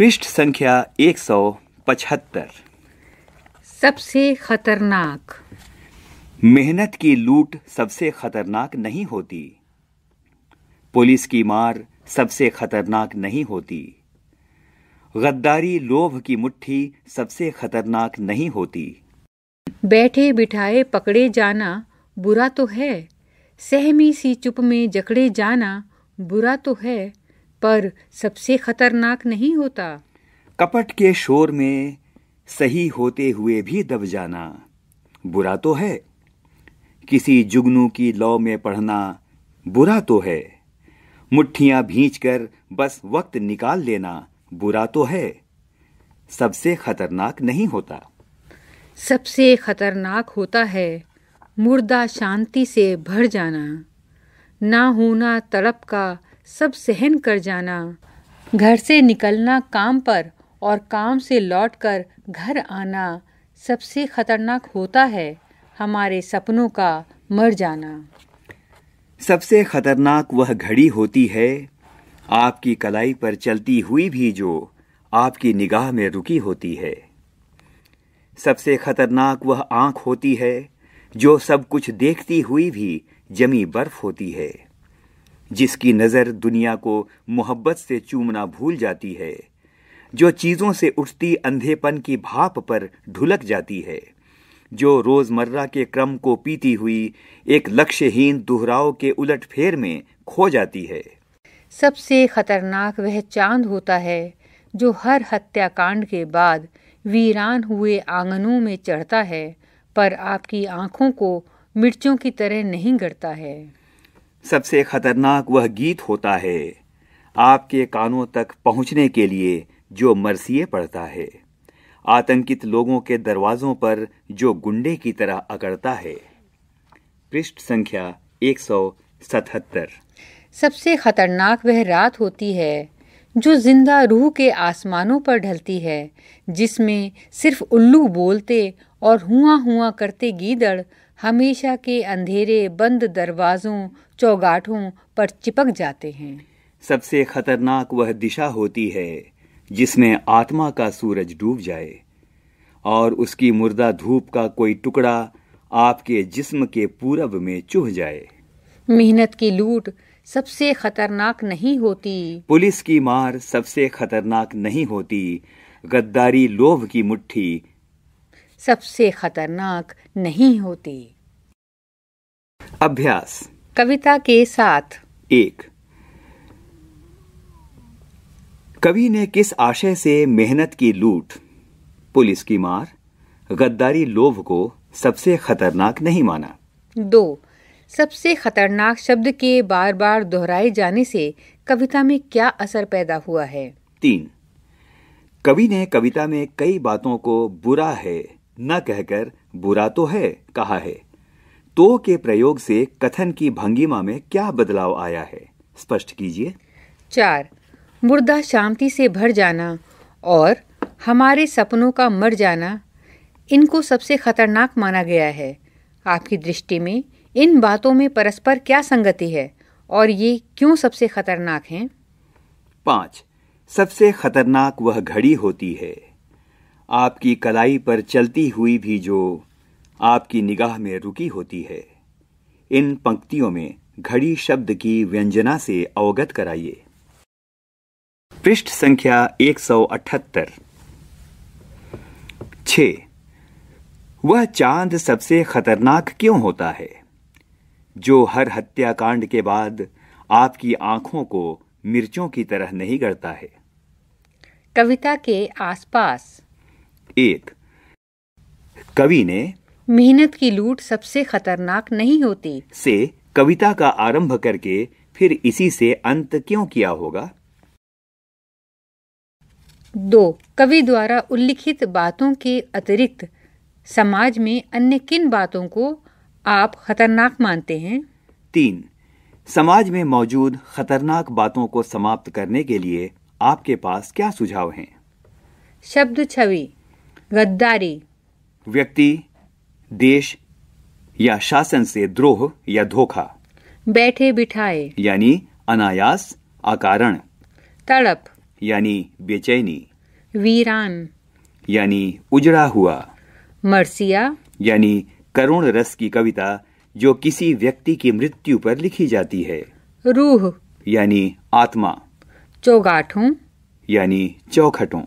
पृष्ठ संख्या 175 सबसे खतरनाक मेहनत की लूट सबसे खतरनाक नहीं होती पुलिस की मार सबसे खतरनाक नहीं होती गद्दारी लोभ की मुट्ठी सबसे खतरनाक नहीं होती बैठे बिठाए पकड़े जाना बुरा तो है सहमी सी चुप में जकड़े जाना बुरा तो है पर सबसे खतरनाक नहीं होता कपट के शोर में सही होते हुए भी दब जाना बुरा तो है किसी जुगनू की लौ में पढ़ना बुरा तो है मुट्ठियां कर बस वक्त निकाल लेना बुरा तो है सबसे खतरनाक नहीं होता सबसे खतरनाक होता है मुर्दा शांति से भर जाना ना होना तड़प का सब सहन कर जाना घर से निकलना काम पर और काम से लौटकर घर आना सबसे खतरनाक होता है हमारे सपनों का मर जाना सबसे खतरनाक वह घड़ी होती है आपकी कलाई पर चलती हुई भी जो आपकी निगाह में रुकी होती है सबसे खतरनाक वह आंख होती है जो सब कुछ देखती हुई भी जमी बर्फ होती है जिसकी नज़र दुनिया को मोहब्बत से चूमना भूल जाती है जो चीज़ों से उठती अंधेपन की भाप पर ढुलक जाती है जो रोज़मर्रा के क्रम को पीती हुई एक लक्ष्यहीन दोहराव के उलट फेर में खो जाती है सबसे खतरनाक वह चांद होता है जो हर हत्याकांड के बाद वीरान हुए आंगनों में चढ़ता है पर आपकी आंखों को मिर्चों की तरह नहीं गड़ता है सबसे खतरनाक वह गीत होता है आपके कानों तक पहुंचने के लिए जो मरसिए पड़ता है आतंकित लोगों के दरवाजों पर जो गुंडे की तरह अकड़ता है पृष्ठ संख्या 177 सबसे खतरनाक वह रात होती है जो जिंदा रूह के आसमानों पर ढलती है जिसमें सिर्फ उल्लू बोलते और हुआ हुआ करते गीदड़ हमेशा के अंधेरे बंद दरवाज़ों चौगाठों पर चिपक जाते हैं सबसे खतरनाक वह दिशा होती है जिसमें आत्मा का सूरज डूब जाए और उसकी मुर्दा धूप का कोई टुकड़ा आपके जिस्म के पूरब में चुह जाए मेहनत की लूट सबसे खतरनाक नहीं होती पुलिस की मार सबसे खतरनाक नहीं होती गद्दारी लोभ की मुट्ठी सबसे खतरनाक नहीं होती अभ्यास कविता के साथ एक कवि ने किस आशय से मेहनत की लूट पुलिस की मार गद्दारी लोभ को सबसे खतरनाक नहीं माना दो सबसे खतरनाक शब्द के बार बार दोहराए जाने से कविता में क्या असर पैदा हुआ है तीन कवि ने कविता में कई बातों को बुरा है न कहकर बुरा तो है कहा है तो के प्रयोग से कथन की भंगिमा में क्या बदलाव आया है स्पष्ट कीजिए चार मुर्दा शांति से भर जाना और हमारे सपनों का मर जाना इनको सबसे खतरनाक माना गया है आपकी दृष्टि में इन बातों में परस्पर क्या संगति है और ये क्यों सबसे खतरनाक हैं? पाँच सबसे खतरनाक वह घड़ी होती है आपकी कलाई पर चलती हुई भी जो आपकी निगाह में रुकी होती है इन पंक्तियों में घड़ी शब्द की व्यंजना से अवगत कराइए पृष्ठ संख्या 178 सौ वह चांद सबसे खतरनाक क्यों होता है जो हर हत्याकांड के बाद आपकी आंखों को मिर्चों की तरह नहीं करता है कविता के आसपास एक कवि ने मेहनत की लूट सबसे खतरनाक नहीं होती से कविता का आरंभ करके फिर इसी से अंत क्यों किया होगा दो कवि द्वारा उल्लिखित बातों के अतिरिक्त समाज में अन्य किन बातों को आप खतरनाक मानते हैं तीन समाज में मौजूद खतरनाक बातों को समाप्त करने के लिए आपके पास क्या सुझाव हैं? शब्द छवि गद्दारी व्यक्ति देश या शासन से द्रोह या धोखा बैठे बिठाए यानी अनायास अकारण तड़प यानी बेचैनी वीरान यानी उजड़ा हुआ मर्सिया यानी करुण रस की कविता जो किसी व्यक्ति की मृत्यु पर लिखी जाती है रूह यानी आत्मा चौगाठों यानी चौखटों